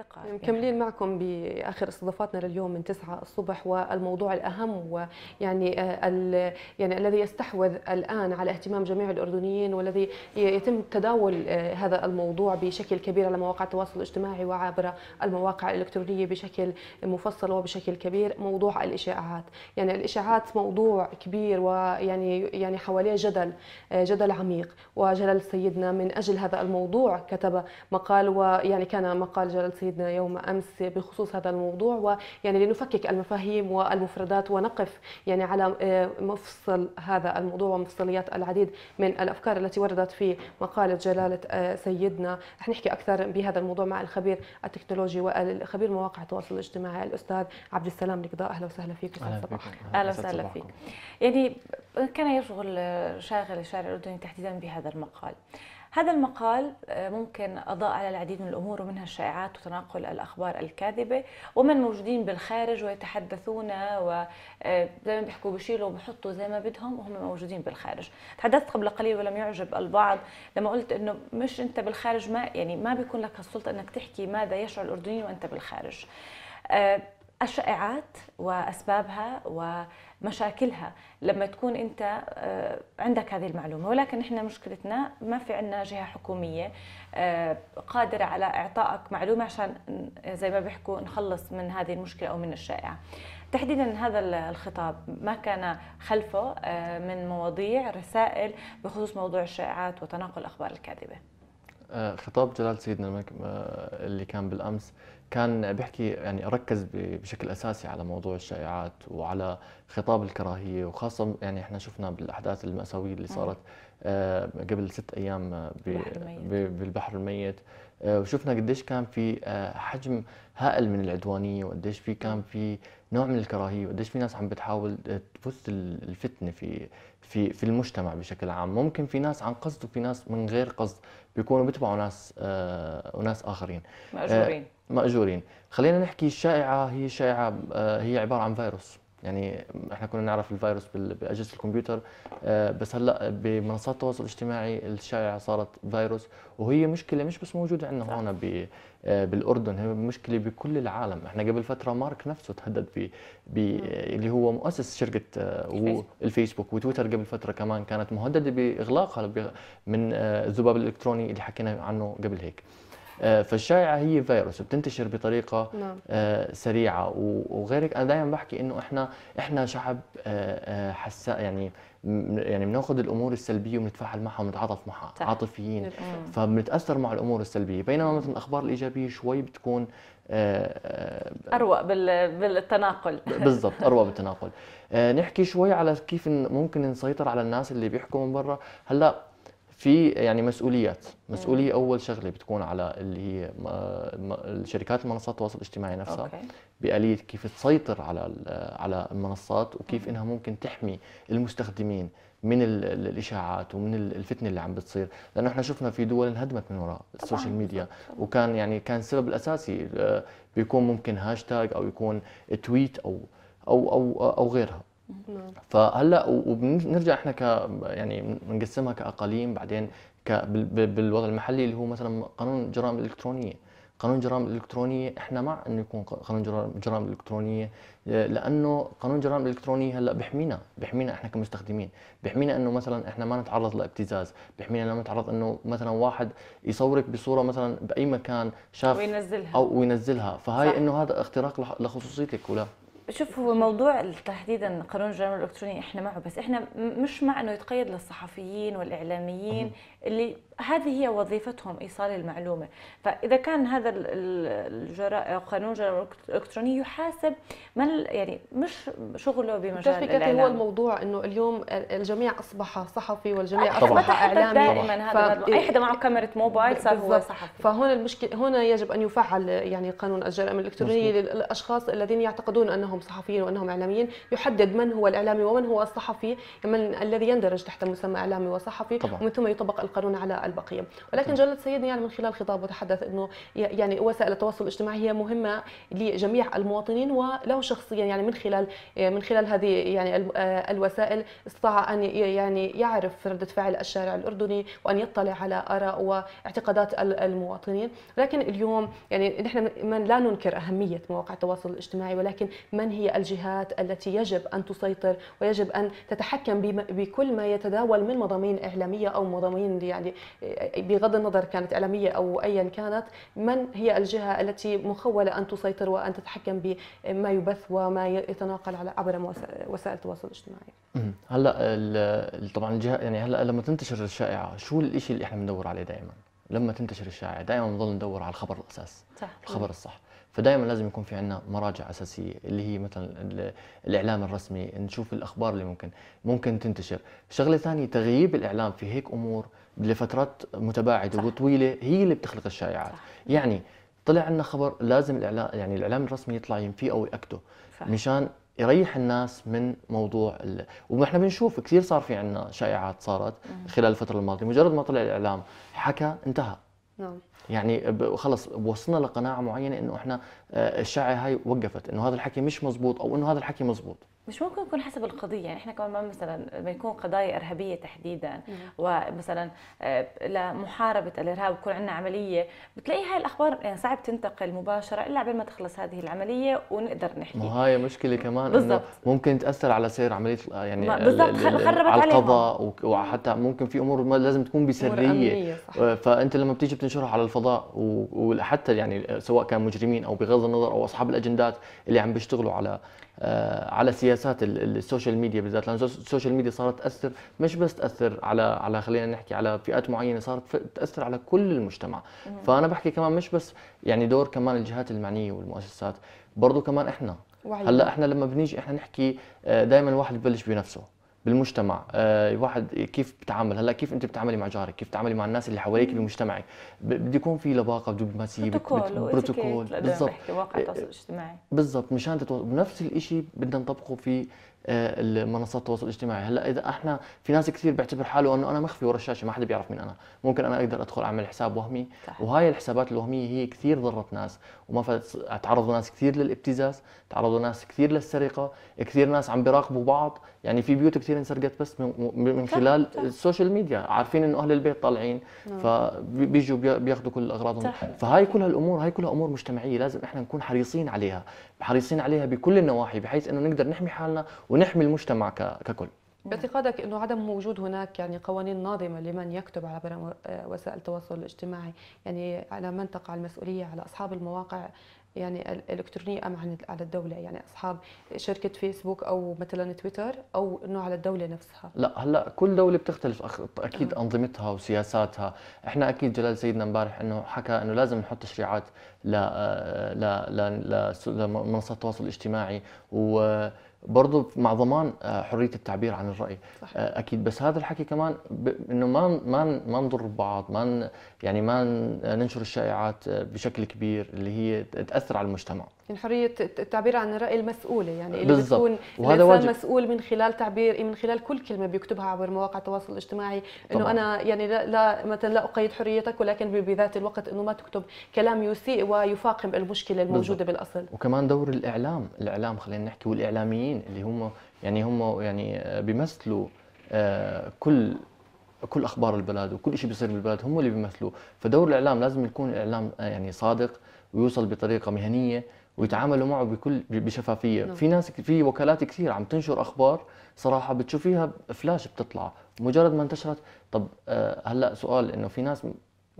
الثقه يعني. مكملين معكم باخر استضافاتنا لليوم من 9 الصبح والموضوع الاهم ويعني آه، يعني الذي يستحوذ الان على اهتمام جميع الاردنيين والذي يتم تداول آه، هذا الموضوع بشكل كبير على مواقع التواصل الاجتماعي وعبر المواقع الالكترونيه بشكل مفصل وبشكل كبير موضوع الاشاعات يعني الاشاعات موضوع كبير ويعني يعني حواليه جدل آه، جدل عميق وجلال سيدنا من اجل هذا الموضوع كتب مقال ويعني كان مقال جلال سيدنا سيدنا يوم امس بخصوص هذا الموضوع ويعني لنفكك المفاهيم والمفردات ونقف يعني على آه، مفصل هذا الموضوع ومفصليات العديد من الافكار التي وردت في مقاله جلاله آه، سيدنا رح نحكي اكثر بهذا الموضوع مع الخبير التكنولوجي والخبير مواقع التواصل الاجتماعي الاستاذ عبد السلام القضاء اهلا وسهلا فيك استاذ اهلا وسهلا فيك يعني كان يشغل شاغل الشارع الاردني تحديدا بهذا المقال هذا المقال آه، ممكن أضاء على العديد من الأمور ومنها الشائعات وتناقل الأخبار الكاذبة ومن موجودين بالخارج ويتحدثون وزي آه، ما بيحكوا بشيلوا وبحطوا زي ما بدهم وهم موجودين بالخارج تحدثت قبل قليل ولم يعجب البعض لما قلت أنه مش أنت بالخارج ما يعني ما بيكون لك السلطة أنك تحكي ماذا يشعر الأردنيين وأنت بالخارج آه، الشائعات واسبابها ومشاكلها لما تكون انت آه، عندك هذه المعلومه ولكن احنا مشكلتنا ما في عندنا جهه حكوميه آه، قادره على اعطائك معلومه عشان زي ما بيحكوا نخلص من هذه المشكله او من الشائعه تحديدا هذا الخطاب ما كان خلفه آه، من مواضيع رسائل بخصوص موضوع الشائعات وتناقل الاخبار الكاذبه آه، خطاب جلالة سيدنا الملك آه، اللي كان بالأمس كان بيحكي يعني ركز بشكل أساسي على موضوع الشائعات وعلى خطاب الكراهية وخاصة يعني احنا شفنا بالأحداث المأساوية اللي صارت آه، قبل ست أيام بالبحر الميت آه، وشفنا قديش كان في آه، حجم هائل من العدوانيه وقديش في كان في نوع من الكراهيه وقديش في ناس عم بتحاول آه، تبث الفتنه في في في المجتمع بشكل عام ممكن في ناس عن قصد وفي ناس من غير قصد بيكونوا بيتبعوا ناس آه وناس اخرين ماجورين آه ماجورين خلينا نحكي الشائعه هي شائعه آه هي عباره عن فيروس يعني احنا كنا نعرف الفيروس باجهزه الكمبيوتر آه، بس هلا بمنصات التواصل الاجتماعي الشائعه صارت فيروس وهي مشكله مش بس موجوده عندنا هون آه، بالاردن هي مشكله بكل العالم احنا قبل فتره مارك نفسه تهدد ب اللي هو مؤسس شركه آه، الفيسبوك وتويتر قبل فتره كمان كانت مهدده باغلاقها من الذباب الالكتروني اللي حكينا عنه قبل هيك آه، فالشائعه هي فيروس وبتنتشر بطريقه نعم. آه، سريعه وغيرك انا دائما بحكي انه احنا احنا شعب آه، حساء يعني يعني بناخذ الامور السلبيه وبنتفاعل معها وبنتعاطف معها عاطفيين نعم. فبنتاثر مع الامور السلبيه بينما مثلا الاخبار الايجابيه شوي بتكون اروق بالتناقل بالضبط اروق بالتناقل نحكي شوي على كيف ممكن نسيطر على الناس اللي بيحكوا من برا هلا في يعني مسؤوليات مسؤوليه اول شغله بتكون على اللي هي الشركات المنصات التواصل الاجتماعي نفسها أوكي. باليه كيف تسيطر على على المنصات وكيف انها ممكن تحمي المستخدمين من الاشاعات ومن الفتنه اللي عم بتصير لانه احنا شفنا في دول انهدمت من وراء السوشيال ميديا وكان يعني كان السبب الاساسي آه، بيكون ممكن هاشتاج او يكون تويت او او او او غيرها نعم. فهلا وبنرجع احنا ك يعني بنقسمها كاقاليم بعدين ك بالوضع المحلي اللي هو مثلا قانون الجرائم الالكترونيه قانون الجرائم الالكترونيه احنا مع انه يكون قانون الجرائم الالكترونيه لانه قانون الجرائم الالكترونيه هلا بحمينا بحمينا احنا كمستخدمين بحمينا انه مثلا احنا ما نتعرض لابتزاز بحمينا لما نتعرض انه مثلا واحد يصورك بصوره مثلا باي مكان شاف وينزلها او وينزلها فهي انه هذا اختراق لخصوصيتك ولا شوف هو موضوع تحديدا قانون الجرائم الالكتروني احنا معه بس احنا مش مع انه يتقيد للصحفيين والاعلاميين اللي هذه هي وظيفتهم ايصال المعلومه فاذا كان هذا الجرائم قانون الجرائم الالكترونيه يحاسب من يعني مش شغله بمجال الإعلام هو الموضوع انه اليوم الجميع اصبح صحفي والجميع طبعا. اصبح اعلامي دائما هذا اي حدا معه كاميرا موبايل صار هو صحفي فهون المشكله هنا يجب ان يفعل يعني قانون الجرائم الالكترونيه للاشخاص الذين يعتقدون انهم صحفيين وانهم اعلاميين يحدد من هو الاعلامي ومن هو الصحفي من الذي يندرج تحت مسمى اعلامي وصحفي طبعا. ومن ثم يطبق القانون على البقيه ولكن جلاله سيدنا يعني من خلال خطابه تحدث انه يعني وسائل التواصل الاجتماعي هي مهمه لجميع المواطنين وله شخصيا يعني من خلال من خلال هذه يعني آه، الوسائل استطاع ان يعني يعرف رده فعل الشارع الاردني وان يطلع على اراء واعتقادات المواطنين لكن اليوم يعني نحن من لا ننكر اهميه مواقع التواصل الاجتماعي ولكن من هي الجهات التي يجب ان تسيطر ويجب ان تتحكم بكل ما يتداول من مضامين اعلاميه او مضامين عندي يعني آه، بغض النظر كانت إعلامية أو أيا كانت من هي الجهة التي مخولة أن تسيطر وأن تتحكم بما يبث وما يتناقل على عبر وسائل التواصل الاجتماعي هلا طبعا الجهة يعني هلا لما تنتشر الشائعة شو الشيء اللي احنا بندور عليه دائما لما تنتشر الشائعة دائما بنضل ندور على الخبر الأساس صح الخبر الصح فدائما لازم يكون في عندنا مراجع اساسيه اللي هي مثلا الاعلام الرسمي نشوف الاخبار اللي ممكن ممكن تنتشر شغله ثانيه تغييب الاعلام في هيك امور لفترات متباعده وطويله هي اللي بتخلق الشائعات صح. يعني طلع عندنا خبر لازم الاعلام يعني الاعلام الرسمي يطلع ينفيه او ياكده مشان يريح الناس من موضوع ال... ونحن بنشوف كثير صار في عندنا شائعات صارت خلال الفتره الماضيه مجرد ما طلع الاعلام حكى انتهى نعم. يعني خلص وصلنا لقناعه معينه انه احنا آه، الشاعه هاي وقفت انه هذا الحكي مش مزبوط او انه هذا الحكي مزبوط مش ممكن يكون حسب القضيه يعني احنا كمان مثلا لما يكون قضايا ارهابيه تحديدا ومثلا آه، لمحاربه الارهاب يكون عندنا عمليه بتلاقي هاي الاخبار يعني صعب تنتقل مباشره الا قبل ما تخلص هذه العمليه ونقدر نحكي ما هاي مشكله كمان بالضبط ممكن تاثر على سير عمليه آه، يعني بالضبط خربت على القضاء وحتى ممكن في امور ما لازم تكون بسريه فانت لما بتيجي بتنشرها على الفضاء وحتى يعني سواء كان مجرمين او بغض النظر او اصحاب الاجندات اللي عم بيشتغلوا على آه، على سياسات السوشيال ميديا بالذات لان السوشيال ميديا صارت تاثر مش بس تاثر على على خلينا نحكي على فئات معينه صارت تاثر على كل المجتمع فانا بحكي كمان مش بس يعني دور كمان الجهات المعنيه والمؤسسات برضه كمان احنا وعلي. هلا احنا لما بنيجي احنا نحكي آه، دائما الواحد ببلش بنفسه بالمجتمع الواحد آه، كيف بتعامل هلا كيف انت بتتعاملي مع جارك كيف بتتعاملي مع الناس اللي حواليك بمجتمعك بده يكون في لباقه دبلوماسيه بروتوكول بروتوكول بالضبط واقع التواصل إيه، الاجتماعي إيه. بالضبط مشان نفس الشيء بدنا نطبقه في آه، منصات التواصل الاجتماعي هلا اذا احنا في ناس كثير بيعتبر حاله انه انا مخفي ورا الشاشه ما حدا بيعرف مين انا ممكن انا اقدر ادخل اعمل حساب وهمي صح. وهاي الحسابات الوهميه هي كثير ضرت ناس وما تعرضوا ناس كثير للابتزاز تعرضوا ناس كثير للسرقه كثير ناس عم بيراقبوا بعض يعني في بيوت كثير انسرقت بس من خلال السوشيال ميديا عارفين انه اهل البيت طالعين نعم. فبيجوا بياخذوا كل اغراضهم فهاي كل هالامور هاي كلها امور مجتمعيه لازم احنا نكون حريصين عليها حريصين عليها بكل النواحي بحيث انه نقدر نحمي حالنا ونحمي المجتمع ككل باعتقادك انه عدم وجود هناك يعني قوانين ناظمه لمن يكتب على وسائل التواصل الاجتماعي يعني على من تقع المسؤوليه على اصحاب المواقع يعني الالكترونيه ام على الدوله يعني اصحاب شركه فيسبوك او مثلا تويتر او انه على الدوله نفسها لا هلا كل دوله بتختلف اكيد أه. انظمتها وسياساتها احنا اكيد جلال سيدنا امبارح انه حكى انه لازم نحط تشريعات ل آه، ل ل لمنصات التواصل الاجتماعي و برضو مع ضمان آه، حريه التعبير عن الراي صح. آه، اكيد بس هذا الحكي كمان ب... انه ما ما ما نضر بعض ما يعني ما ننشر الشائعات آه، بشكل كبير اللي هي تاثر على المجتمع يعني حريه التعبير عن الراي المسؤوله يعني اللي بتكون وهذا واجب. مسؤول من خلال تعبير من خلال كل كلمه بيكتبها عبر مواقع التواصل الاجتماعي انه انا يعني لا, لا مثلا لا اقيد حريتك ولكن بذات الوقت انه ما تكتب كلام يسيء ويفاقم المشكله الموجوده بالزبط. بالاصل وكمان دور الاعلام الاعلام خلينا نحكي والاعلاميين اللي هم يعني هم يعني آه، بيمثلوا آه، كل كل اخبار البلد وكل شيء بيصير بالبلد هم اللي بيمثلوه فدور الاعلام لازم يكون الاعلام آه، يعني صادق ويوصل بطريقه مهنيه ويتعاملوا معه بكل بشفافيه نعم. في ناس في وكالات كثير عم تنشر اخبار صراحه بتشوفيها فلاش بتطلع مجرد ما انتشرت طب آه، هلا سؤال انه في ناس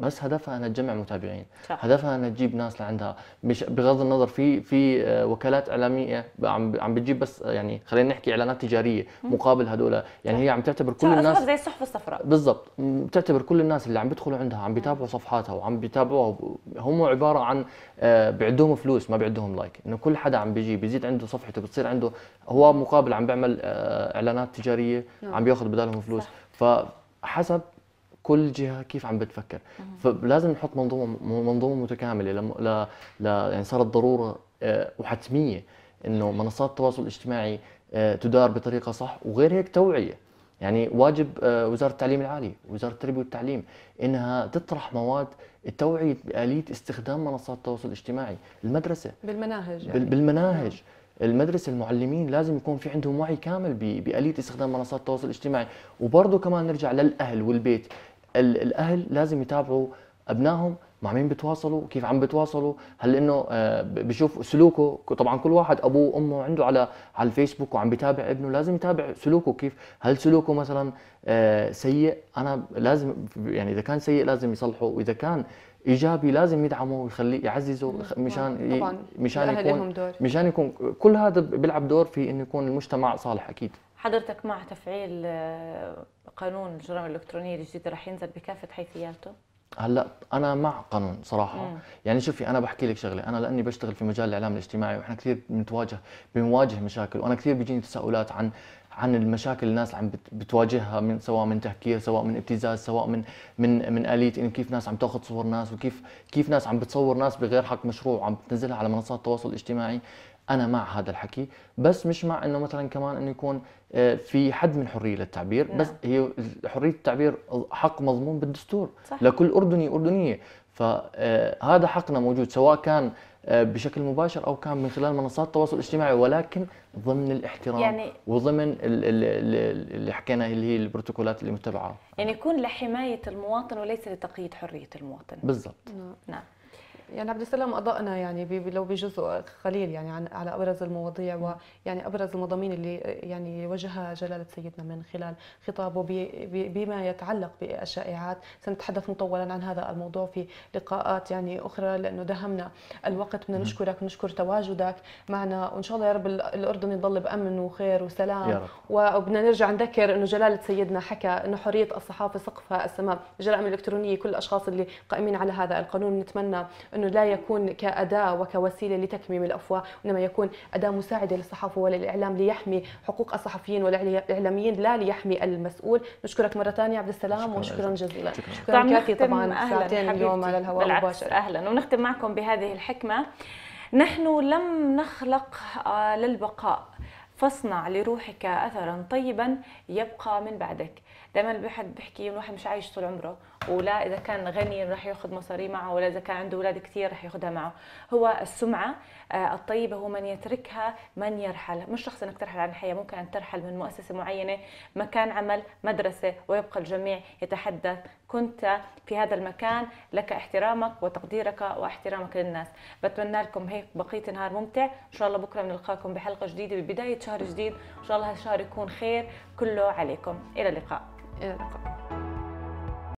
بس هدفها انها تجمع متابعين صح. هدفها انها تجيب ناس لعندها بغض النظر في في آه، وكالات اعلاميه عم عم بتجيب بس آه، يعني خلينا نحكي اعلانات تجاريه مقابل هدول يعني صح. هي عم تعتبر كل الناس زي الصحف الصفراء بالضبط بتعتبر كل الناس اللي عم بيدخلوا عندها عم بيتابعوا صفحاتها وعم بيتابعوها هم عباره عن آه، بيعدوهم فلوس ما بيعدوهم لايك انه كل حدا عم بيجي بيزيد عنده صفحته بتصير عنده هو مقابل عم بيعمل اعلانات تجاريه نعم. عم بياخذ بدالهم فلوس صح. فحسب كل جهه كيف عم بتفكر فلازم نحط منظومه منظومه متكامله لم... ل... ل... يعني صارت ضروره آه، وحتميه انه منصات التواصل الاجتماعي آه، تدار بطريقه صح وغير هيك توعيه يعني واجب آه، وزاره التعليم العالي وزاره التربيه والتعليم انها تطرح مواد التوعيه باليه استخدام منصات التواصل الاجتماعي المدرسه بالمناهج يعني. بالمناهج نعم. المدرسة المعلمين لازم يكون في عندهم وعي كامل بآلية استخدام منصات التواصل الاجتماعي وبرضه كمان نرجع للأهل والبيت الاهل لازم يتابعوا ابنائهم مع مين بتواصلوا كيف عم بتواصلوا هل انه آه، بشوف سلوكه طبعا كل واحد ابوه وامه عنده على على الفيسبوك وعم بيتابع ابنه لازم يتابع سلوكه كيف هل سلوكه مثلا آه، سيء انا لازم يعني اذا كان سيء لازم يصلحه واذا كان ايجابي لازم يدعمه ويخليه يعززه مشان طبعاً. مشان يكون مشان يكون كل هذا بيلعب دور في انه يكون المجتمع صالح اكيد حضرتك مع تفعيل آه، قانون الجرائم الالكترونيه الجديد رح ينزل بكافه حيثياته؟ هلا انا مع قانون صراحه مم. يعني شوفي انا بحكي لك شغله انا لاني بشتغل في مجال الاعلام الاجتماعي واحنا كثير بنتواجه بنواجه مشاكل وانا كثير بيجيني تساؤلات عن عن المشاكل الناس عم بتواجهها من سواء من تهكير سواء من ابتزاز سواء من من من اليه انه كيف ناس عم تاخذ صور ناس وكيف كيف ناس عم بتصور ناس بغير حق مشروع وعم بتنزلها على منصات التواصل الاجتماعي انا مع هذا الحكي بس مش مع انه مثلا كمان انه يكون آه، في حد من حريه للتعبير نعم. بس هي حريه التعبير حق مضمون بالدستور صح. لكل اردني اردنيه فهذا آه، حقنا موجود سواء كان آه، بشكل مباشر او كان من خلال منصات التواصل الاجتماعي ولكن ضمن الاحترام يعني وضمن اللي حكينا اللي هي البروتوكولات اللي متبعه يعني يكون لحمايه المواطن وليس لتقييد حريه المواطن بالضبط نعم يعني عبد السلام اضاءنا يعني لو بجزء قليل يعني عن على ابرز المواضيع ويعني ابرز المضامين اللي يعني وجهها جلاله سيدنا من خلال خطابه بما يتعلق بالشائعات سنتحدث مطولا عن هذا الموضوع في لقاءات يعني اخرى لانه دهمنا الوقت بدنا نعم. نشكرك نشكر تواجدك معنا وان شاء الله يا رب الاردن يضل بامن وخير وسلام يا رب. وبدنا نرجع نذكر انه جلاله سيدنا حكى انه حريه الصحافه سقفها السماء الجرائم الالكترونيه كل الاشخاص اللي قائمين على هذا القانون نتمنى أنه لا يكون كأداة وكوسيلة لتكميم الأفواه وإنما يكون أداة مساعدة للصحافة وللإعلام ليحمي حقوق الصحفيين والإعلاميين لا ليحمي المسؤول نشكرك مرة ثانية عبد السلام وشكرا جزيلا شكرا, شكرا كاتي طبعا ساعتين اليوم على الهواء مباشرة أهلا ونختم معكم بهذه الحكمة نحن لم نخلق آه، للبقاء فاصنع لروحك اثرا طيبا يبقى من بعدك دائما الواحد بيحكي الواحد مش عايش طول عمره ولا اذا كان غني راح ياخذ مصاري معه ولا اذا كان عنده اولاد كثير راح ياخذها معه هو السمعه آه، الطيبه هو من يتركها من يرحل مش شخص انك ترحل عن الحياه ممكن ان ترحل من مؤسسه معينه مكان عمل مدرسه ويبقى الجميع يتحدث كنت في هذا المكان لك احترامك وتقديرك واحترامك للناس بتمنى لكم هيك بقيه نهار ممتع ان شاء الله بكره بنلقاكم بحلقه جديده ببدايه شهر جديد ان شاء الله هالشهر يكون خير كله عليكم الى اللقاء الى اللقاء